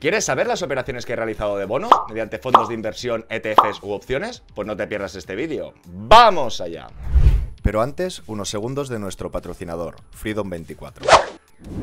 ¿Quieres saber las operaciones que he realizado de bonos mediante fondos de inversión, ETFs u opciones? Pues no te pierdas este vídeo. ¡Vamos allá! Pero antes, unos segundos de nuestro patrocinador, Freedom24.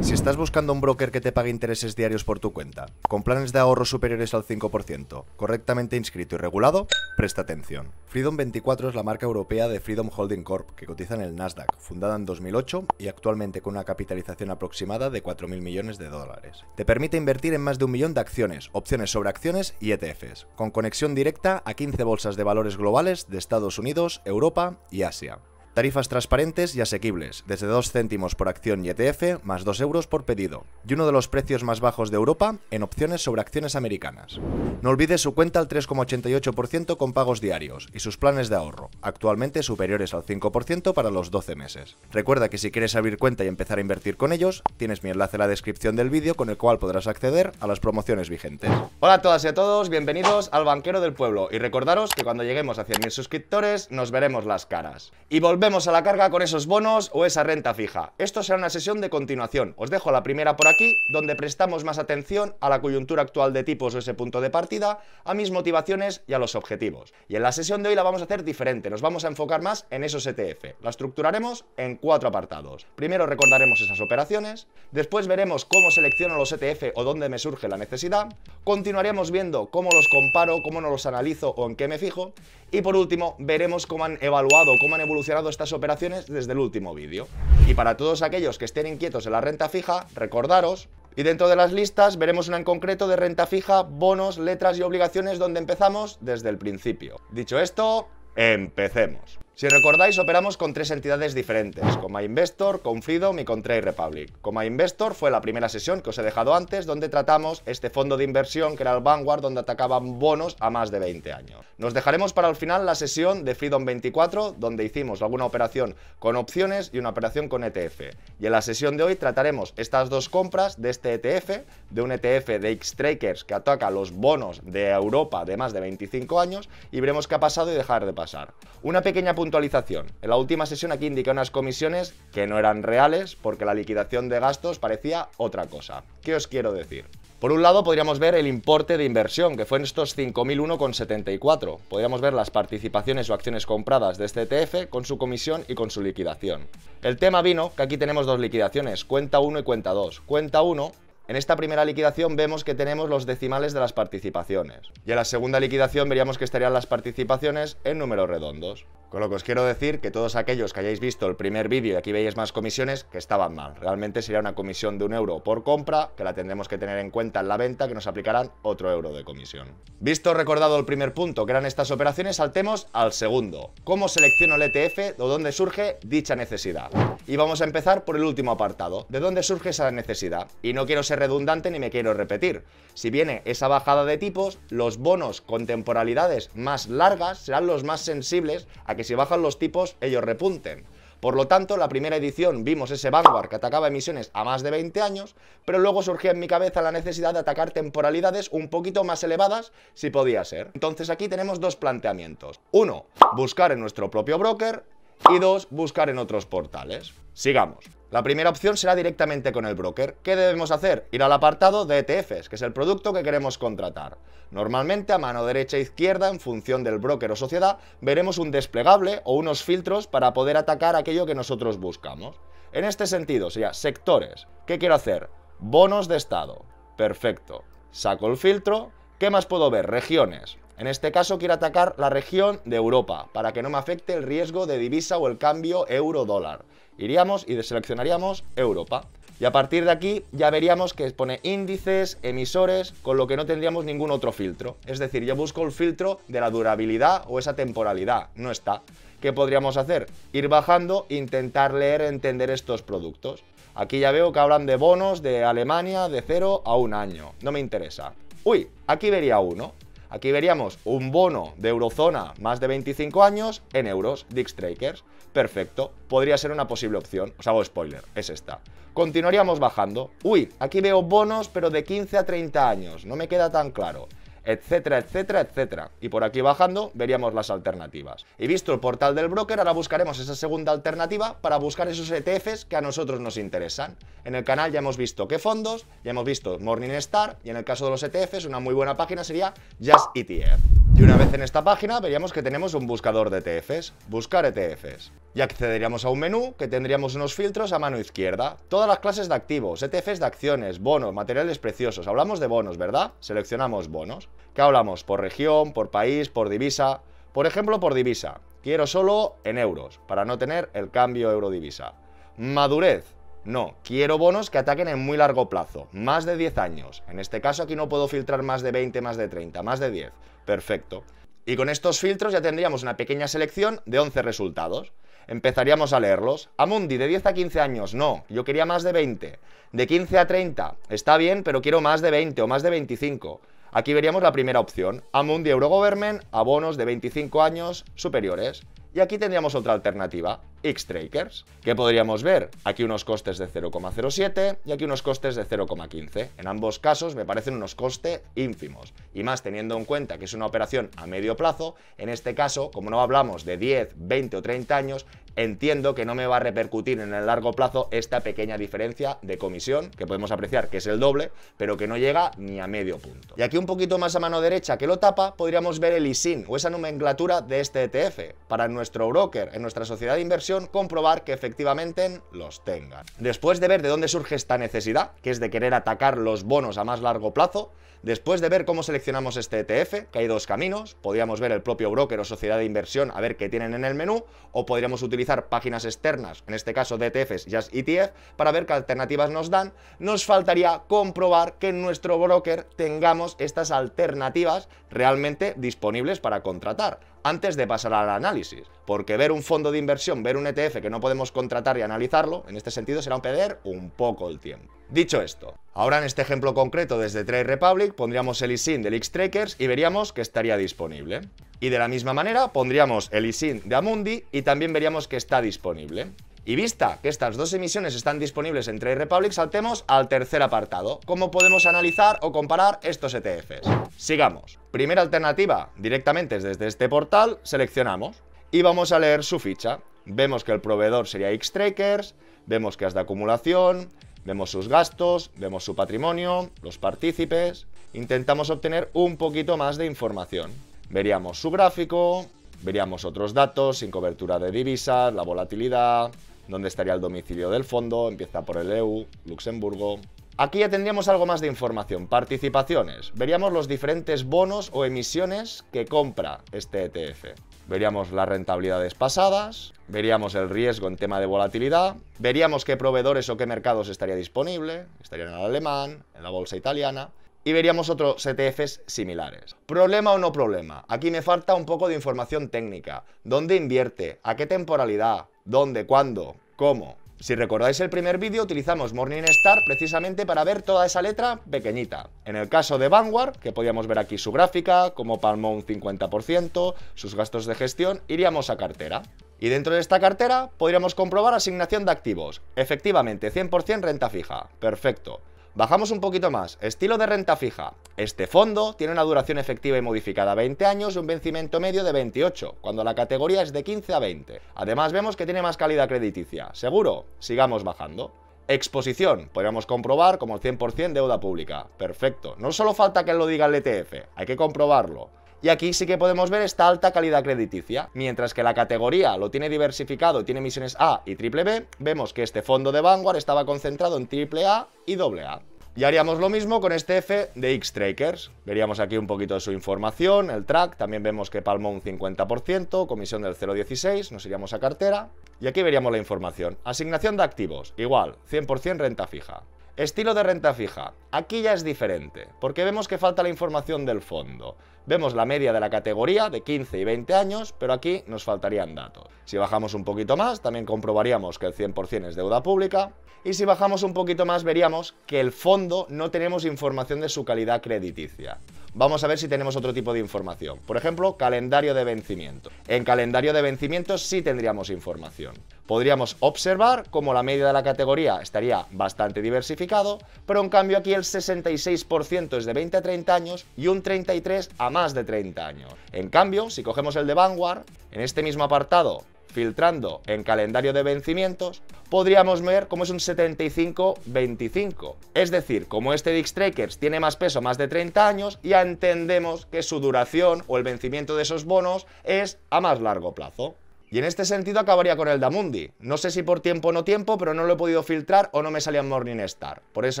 Si estás buscando un broker que te pague intereses diarios por tu cuenta, con planes de ahorro superiores al 5%, correctamente inscrito y regulado, presta atención. Freedom 24 es la marca europea de Freedom Holding Corp, que cotiza en el Nasdaq, fundada en 2008 y actualmente con una capitalización aproximada de 4.000 millones de dólares. Te permite invertir en más de un millón de acciones, opciones sobre acciones y ETFs, con conexión directa a 15 bolsas de valores globales de Estados Unidos, Europa y Asia. Tarifas transparentes y asequibles, desde 2 céntimos por acción y ETF, más 2 euros por pedido. Y uno de los precios más bajos de Europa en opciones sobre acciones americanas. No olvides su cuenta al 3,88% con pagos diarios y sus planes de ahorro, actualmente superiores al 5% para los 12 meses. Recuerda que si quieres abrir cuenta y empezar a invertir con ellos, tienes mi enlace en la descripción del vídeo con el cual podrás acceder a las promociones vigentes. Hola a todas y a todos, bienvenidos al Banquero del Pueblo y recordaros que cuando lleguemos a 100.000 suscriptores nos veremos las caras. Y a la carga con esos bonos o esa renta fija. Esto será una sesión de continuación. Os dejo la primera por aquí, donde prestamos más atención a la coyuntura actual de tipos o ese punto de partida, a mis motivaciones y a los objetivos. Y en la sesión de hoy la vamos a hacer diferente, nos vamos a enfocar más en esos ETF. La estructuraremos en cuatro apartados. Primero recordaremos esas operaciones, después veremos cómo selecciono los ETF o dónde me surge la necesidad, continuaremos viendo cómo los comparo, cómo no los analizo o en qué me fijo, y por último veremos cómo han evaluado, cómo han evolucionado estas operaciones desde el último vídeo. Y para todos aquellos que estén inquietos en la renta fija, recordaros y dentro de las listas veremos una en concreto de renta fija, bonos, letras y obligaciones donde empezamos desde el principio. Dicho esto, empecemos. Si recordáis, operamos con tres entidades diferentes, con MyInvestor, con Freedom y con Trade Republic. Con Investor fue la primera sesión que os he dejado antes, donde tratamos este fondo de inversión que era el Vanguard, donde atacaban bonos a más de 20 años. Nos dejaremos para el final la sesión de Freedom 24, donde hicimos alguna operación con opciones y una operación con ETF. Y en la sesión de hoy trataremos estas dos compras de este ETF, de un ETF de X-Trakers que ataca los bonos de Europa de más de 25 años, y veremos qué ha pasado y dejar de pasar. Una pequeña puntualización. En la última sesión aquí indica unas comisiones que no eran reales porque la liquidación de gastos parecía otra cosa. ¿Qué os quiero decir? Por un lado podríamos ver el importe de inversión, que fue en estos 5.001,74. Podríamos ver las participaciones o acciones compradas de este ETF con su comisión y con su liquidación. El tema vino que aquí tenemos dos liquidaciones, cuenta 1 y cuenta 2. Cuenta 1 en esta primera liquidación vemos que tenemos los decimales de las participaciones. Y en la segunda liquidación veríamos que estarían las participaciones en números redondos. Con lo que os quiero decir que todos aquellos que hayáis visto el primer vídeo y aquí veis más comisiones, que estaban mal. Realmente sería una comisión de un euro por compra, que la tendremos que tener en cuenta en la venta, que nos aplicarán otro euro de comisión. Visto recordado el primer punto, que eran estas operaciones, saltemos al segundo. ¿Cómo selecciono el ETF o dónde surge dicha necesidad? Y vamos a empezar por el último apartado, de dónde surge esa necesidad. Y no quiero ser redundante ni me quiero repetir. Si viene esa bajada de tipos, los bonos con temporalidades más largas serán los más sensibles a que si bajan los tipos ellos repunten. Por lo tanto, la primera edición vimos ese Vanguard que atacaba emisiones a más de 20 años, pero luego surgió en mi cabeza la necesidad de atacar temporalidades un poquito más elevadas si podía ser. Entonces aquí tenemos dos planteamientos. Uno, buscar en nuestro propio broker y dos, buscar en otros portales. Sigamos. La primera opción será directamente con el broker. ¿Qué debemos hacer? Ir al apartado de ETFs, que es el producto que queremos contratar. Normalmente a mano derecha e izquierda, en función del broker o sociedad, veremos un desplegable o unos filtros para poder atacar aquello que nosotros buscamos. En este sentido sería sectores. ¿Qué quiero hacer? Bonos de estado. Perfecto. Saco el filtro. ¿Qué más puedo ver? Regiones. En este caso quiero atacar la región de Europa para que no me afecte el riesgo de divisa o el cambio euro-dólar. Iríamos y deseleccionaríamos Europa. Y a partir de aquí ya veríamos que pone índices, emisores, con lo que no tendríamos ningún otro filtro. Es decir, yo busco el filtro de la durabilidad o esa temporalidad. No está. ¿Qué podríamos hacer? Ir bajando intentar leer, entender estos productos. Aquí ya veo que hablan de bonos de Alemania de 0 a un año. No me interesa. Uy, aquí vería uno. Aquí veríamos un bono de eurozona más de 25 años en euros, Dix Strikers. Perfecto, podría ser una posible opción. Os hago spoiler, es esta. Continuaríamos bajando. Uy, aquí veo bonos, pero de 15 a 30 años. No me queda tan claro etcétera, etcétera, etcétera. Y por aquí bajando veríamos las alternativas. Y visto el portal del broker, ahora buscaremos esa segunda alternativa para buscar esos ETFs que a nosotros nos interesan. En el canal ya hemos visto qué fondos, ya hemos visto Morningstar y en el caso de los ETFs una muy buena página sería Just ETF. Y una vez en esta página veríamos que tenemos un buscador de ETFs, buscar ETFs. Y accederíamos a un menú que tendríamos unos filtros a mano izquierda. Todas las clases de activos, ETFs de acciones, bonos, materiales preciosos. Hablamos de bonos, ¿verdad? Seleccionamos bonos. ¿Qué hablamos? Por región, por país, por divisa. Por ejemplo, por divisa. Quiero solo en euros, para no tener el cambio euro-divisa. Madurez. No, quiero bonos que ataquen en muy largo plazo, más de 10 años. En este caso aquí no puedo filtrar más de 20, más de 30, más de 10. Perfecto. Y con estos filtros ya tendríamos una pequeña selección de 11 resultados. Empezaríamos a leerlos. Amundi, de 10 a 15 años, no, yo quería más de 20. De 15 a 30, está bien, pero quiero más de 20 o más de 25. Aquí veríamos la primera opción, Amundi Eurogovernment, bonos de 25 años superiores. Y aquí tendríamos otra alternativa, X-Trakers, que podríamos ver aquí unos costes de 0,07 y aquí unos costes de 0,15. En ambos casos me parecen unos costes ínfimos. Y más teniendo en cuenta que es una operación a medio plazo, en este caso, como no hablamos de 10, 20 o 30 años, entiendo que no me va a repercutir en el largo plazo esta pequeña diferencia de comisión, que podemos apreciar que es el doble, pero que no llega ni a medio punto. Y aquí un poquito más a mano derecha que lo tapa, podríamos ver el ISIN o esa nomenclatura de este ETF, para nuestro broker, en nuestra sociedad de inversión, comprobar que efectivamente los tengan. Después de ver de dónde surge esta necesidad, que es de querer atacar los bonos a más largo plazo, Después de ver cómo seleccionamos este ETF, que hay dos caminos, podríamos ver el propio broker o sociedad de inversión a ver qué tienen en el menú, o podríamos utilizar páginas externas, en este caso de ETFs, y ETF, para ver qué alternativas nos dan. Nos faltaría comprobar que en nuestro broker tengamos estas alternativas realmente disponibles para contratar antes de pasar al análisis. Porque ver un fondo de inversión, ver un ETF que no podemos contratar y analizarlo, en este sentido será un perder un poco el tiempo. Dicho esto, ahora en este ejemplo concreto desde Trade Republic pondríamos el ISIN del x y veríamos que estaría disponible. Y de la misma manera pondríamos el ISIN de Amundi y también veríamos que está disponible. Y vista que estas dos emisiones están disponibles en Trade Republic, saltemos al tercer apartado. ¿Cómo podemos analizar o comparar estos ETFs? Sigamos. Primera alternativa, directamente desde este portal, seleccionamos y vamos a leer su ficha. Vemos que el proveedor sería Xtrackers, vemos que es de acumulación, vemos sus gastos, vemos su patrimonio, los partícipes. Intentamos obtener un poquito más de información. Veríamos su gráfico, veríamos otros datos sin cobertura de divisas, la volatilidad, Dónde estaría el domicilio del fondo, empieza por el EU, Luxemburgo. Aquí ya tendríamos algo más de información, participaciones. Veríamos los diferentes bonos o emisiones que compra este ETF. Veríamos las rentabilidades pasadas, veríamos el riesgo en tema de volatilidad, veríamos qué proveedores o qué mercados estaría disponible, estaría en el alemán, en la bolsa italiana, y veríamos otros ETFs similares. ¿Problema o no problema? Aquí me falta un poco de información técnica. ¿Dónde invierte? ¿A qué temporalidad? dónde, cuándo, cómo. Si recordáis el primer vídeo, utilizamos Morningstar precisamente para ver toda esa letra pequeñita. En el caso de Vanguard, que podíamos ver aquí su gráfica, como palmó un 50%, sus gastos de gestión, iríamos a cartera. Y dentro de esta cartera podríamos comprobar asignación de activos. Efectivamente, 100% renta fija. Perfecto. Bajamos un poquito más. Estilo de renta fija. Este fondo tiene una duración efectiva y modificada 20 años y un vencimiento medio de 28, cuando la categoría es de 15 a 20. Además vemos que tiene más calidad crediticia. Seguro, sigamos bajando. Exposición. Podríamos comprobar como el 100% deuda pública. Perfecto. No solo falta que lo diga el ETF, hay que comprobarlo. Y aquí sí que podemos ver esta alta calidad crediticia. Mientras que la categoría lo tiene diversificado, tiene misiones A y triple B, vemos que este fondo de Vanguard estaba concentrado en triple A y doble A. Y haríamos lo mismo con este F de X-Trakers. Veríamos aquí un poquito de su información, el track, también vemos que palmó un 50%, comisión del 0,16, nos iríamos a cartera. Y aquí veríamos la información. Asignación de activos, igual, 100% renta fija. Estilo de renta fija. Aquí ya es diferente, porque vemos que falta la información del fondo. Vemos la media de la categoría de 15 y 20 años, pero aquí nos faltarían datos. Si bajamos un poquito más, también comprobaríamos que el 100% es deuda pública. Y si bajamos un poquito más, veríamos que el fondo no tenemos información de su calidad crediticia. Vamos a ver si tenemos otro tipo de información. Por ejemplo, calendario de vencimiento. En calendario de vencimiento sí tendríamos información. Podríamos observar cómo la media de la categoría estaría bastante diversificado, pero en cambio aquí el 66% es de 20 a 30 años y un 33 a más de 30 años. En cambio, si cogemos el de Vanguard, en este mismo apartado filtrando en calendario de vencimientos, podríamos ver cómo es un 75-25. Es decir, como este Dix Strikers tiene más peso, más de 30 años, ya entendemos que su duración o el vencimiento de esos bonos es a más largo plazo. Y en este sentido acabaría con el Damundi. No sé si por tiempo o no tiempo, pero no lo he podido filtrar o no me salía en Morningstar. Por eso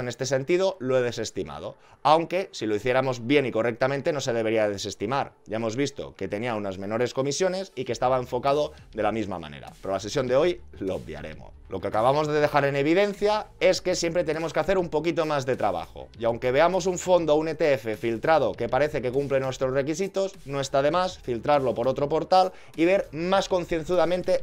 en este sentido lo he desestimado. Aunque si lo hiciéramos bien y correctamente no se debería desestimar. Ya hemos visto que tenía unas menores comisiones y que estaba enfocado de la misma manera. Pero la sesión de hoy lo obviaremos. Lo que acabamos de dejar en evidencia es que siempre tenemos que hacer un poquito más de trabajo. Y aunque veamos un fondo o un ETF filtrado que parece que cumple nuestros requisitos, no está de más filtrarlo por otro portal y ver más conciencia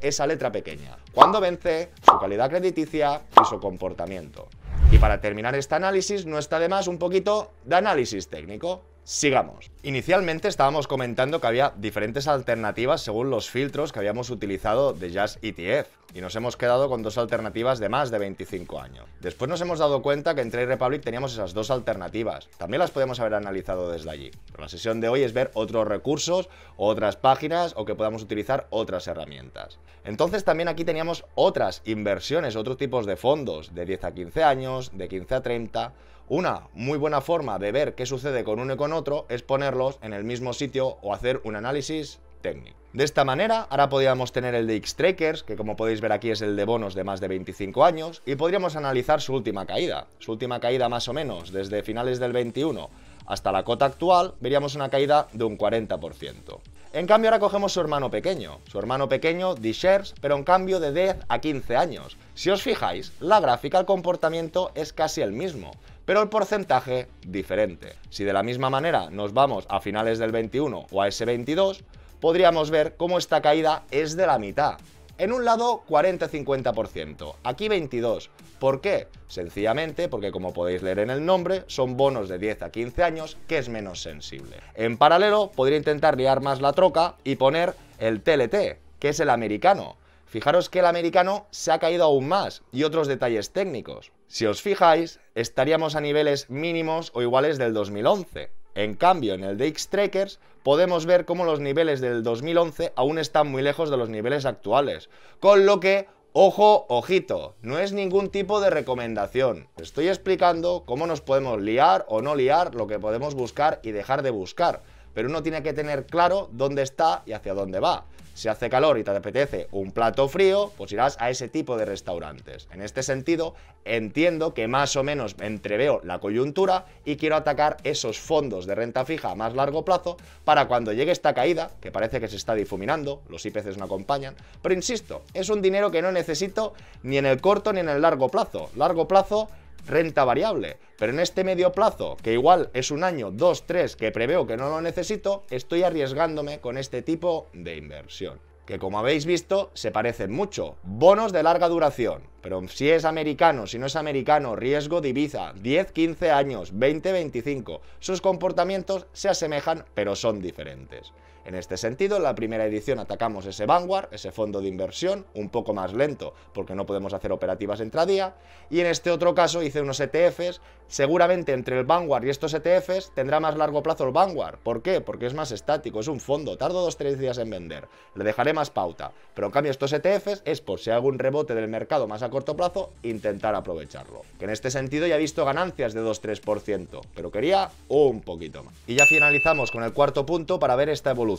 esa letra pequeña, Cuando vence, su calidad crediticia y su comportamiento. Y para terminar este análisis no está de más un poquito de análisis técnico. Sigamos. Inicialmente estábamos comentando que había diferentes alternativas según los filtros que habíamos utilizado de Jazz ETF y nos hemos quedado con dos alternativas de más de 25 años. Después nos hemos dado cuenta que en Trade Republic teníamos esas dos alternativas. También las podemos haber analizado desde allí. la sesión de hoy es ver otros recursos, otras páginas o que podamos utilizar otras herramientas. Entonces también aquí teníamos otras inversiones, otros tipos de fondos de 10 a 15 años, de 15 a 30 una muy buena forma de ver qué sucede con uno y con otro es ponerlos en el mismo sitio o hacer un análisis técnico. De esta manera, ahora podríamos tener el de x trakers que como podéis ver aquí es el de bonos de más de 25 años, y podríamos analizar su última caída. Su última caída más o menos desde finales del 21 hasta la cota actual, veríamos una caída de un 40%. En cambio, ahora cogemos su hermano pequeño, su hermano pequeño, D-Shares, pero en cambio de 10 a 15 años. Si os fijáis, la gráfica, el comportamiento es casi el mismo pero el porcentaje diferente. Si de la misma manera nos vamos a finales del 21 o a ese 22, podríamos ver cómo esta caída es de la mitad. En un lado 40-50%, aquí 22. ¿Por qué? Sencillamente porque como podéis leer en el nombre, son bonos de 10 a 15 años que es menos sensible. En paralelo, podría intentar liar más la troca y poner el TLT, que es el americano, Fijaros que el americano se ha caído aún más y otros detalles técnicos. Si os fijáis, estaríamos a niveles mínimos o iguales del 2011. En cambio, en el de X-Trackers podemos ver cómo los niveles del 2011 aún están muy lejos de los niveles actuales, con lo que Ojo, ojito, no es ningún tipo de recomendación. Estoy explicando cómo nos podemos liar o no liar, lo que podemos buscar y dejar de buscar. Pero uno tiene que tener claro dónde está y hacia dónde va. Si hace calor y te apetece un plato frío, pues irás a ese tipo de restaurantes. En este sentido, entiendo que más o menos entreveo la coyuntura y quiero atacar esos fondos de renta fija a más largo plazo para cuando llegue esta caída, que parece que se está difuminando, los IPCs no acompañan, pero insisto, es un dinero que no necesito ni en el corto ni en el largo plazo. Largo plazo renta variable. Pero en este medio plazo, que igual es un año, dos, tres, que preveo que no lo necesito, estoy arriesgándome con este tipo de inversión. Que como habéis visto, se parecen mucho. Bonos de larga duración. Pero si es americano, si no es americano, riesgo divisa. 10, 15 años, 20, 25. Sus comportamientos se asemejan, pero son diferentes. En este sentido, en la primera edición atacamos ese Vanguard, ese fondo de inversión, un poco más lento porque no podemos hacer operativas entradía. y en este otro caso hice unos ETFs, seguramente entre el Vanguard y estos ETFs tendrá más largo plazo el Vanguard, ¿por qué? Porque es más estático, es un fondo, tardo 2-3 días en vender, le dejaré más pauta, pero en cambio estos ETFs es por si hay algún rebote del mercado más a corto plazo, intentar aprovecharlo. Que en este sentido ya he visto ganancias de 2-3%, pero quería un poquito más. Y ya finalizamos con el cuarto punto para ver esta evolución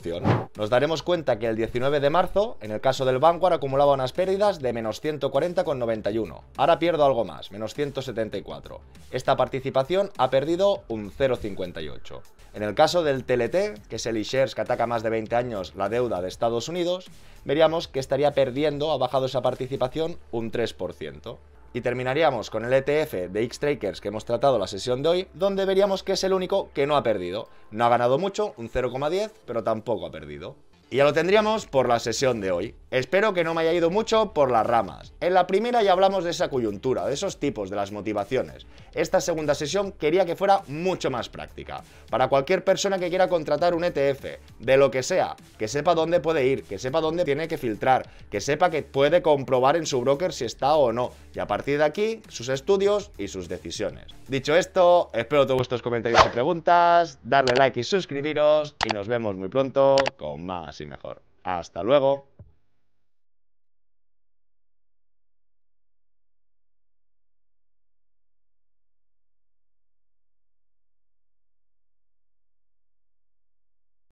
nos daremos cuenta que el 19 de marzo, en el caso del Vanguard, acumulaba unas pérdidas de menos 140,91. Ahora pierdo algo más, menos 174. Esta participación ha perdido un 0,58. En el caso del TLT, que es el shares que ataca más de 20 años la deuda de Estados Unidos, veríamos que estaría perdiendo, ha bajado esa participación un 3%. Y terminaríamos con el ETF de x que hemos tratado la sesión de hoy, donde veríamos que es el único que no ha perdido. No ha ganado mucho, un 0,10, pero tampoco ha perdido. Y ya lo tendríamos por la sesión de hoy. Espero que no me haya ido mucho por las ramas. En la primera ya hablamos de esa coyuntura, de esos tipos, de las motivaciones. Esta segunda sesión quería que fuera mucho más práctica, para cualquier persona que quiera contratar un ETF, de lo que sea, que sepa dónde puede ir, que sepa dónde tiene que filtrar, que sepa que puede comprobar en su broker si está o no, y a partir de aquí, sus estudios y sus decisiones. Dicho esto, espero todos vuestros comentarios y preguntas, darle like y suscribiros, y nos vemos muy pronto con más y mejor. Hasta luego.